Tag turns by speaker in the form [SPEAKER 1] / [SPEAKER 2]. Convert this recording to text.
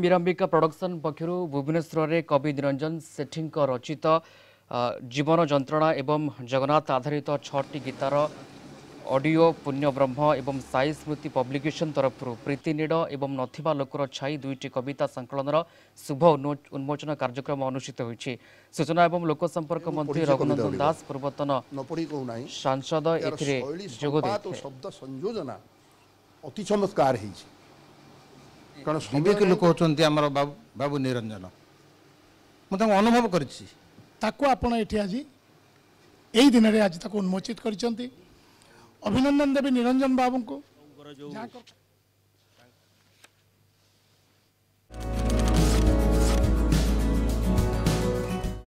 [SPEAKER 1] ମୀରାମ୍ବିକା production ପକ୍ଷରୁ ଭୁବନେଶ୍ୱରରେ କବି ନିରଞ୍ଜନ ସେଠୀଙ୍କ ରଚିତ ଜୀବନ ଯନ୍ତ୍ରଣା ଏବଂ ଜଗନ୍ନାଥ ଆଧାରିତ ଛଅଟି ଗୀତାର ଅଡ଼ିଓ ପୁଣ୍ୟବ୍ରହ୍ମ ଏବଂ ସାଇ ସ୍ମୃତି ପବ୍ଲିକେସନ୍ ତରଫରୁ ପ୍ରୀତି ନିଡ଼ ଏବଂ ନଥିବା ଲୋକର ଛାଇ ଦୁଇଟି କବିତା ସଂକଳନର ଶୁଭ ଉନ୍ମୋଚନ କାର୍ଯ୍ୟକ୍ରମ ଅନୁଷ୍ଠିତ ହୋଇଛି ସୂଚନା ଏବଂ ଲୋକସମ୍ପର୍କ ମନ୍ତ୍ରୀ ରଘୁନନ୍ଦନ ଦାସ ପୂର୍ବତନ ସାଂସଦ ଏଥିରେ ଯୋଗ
[SPEAKER 2] ଦେଇଛନ୍ତି
[SPEAKER 1] ଅତି ଚମତ୍କାର ହୋଇଛି
[SPEAKER 2] কারণ বিବେକ ଲୋକ ହେଉଛନ୍ତି ଆମର ବାବୁ ନିରଞ୍ଜନ ମୁଁ ତାଙ୍କୁ ଅନୁଭବ କରିଛି ତାକୁ ଆପଣ
[SPEAKER 3] ଏଠି ଆଜି ଏଇ ଦିନରେ ଆଜି ତାକୁ ଉନ୍ମୋଚିତ କରିଛନ୍ତି ଅଭିନନ୍ଦନ ଦେବି ନିରଞ୍ଜନ ବାବୁଙ୍କୁ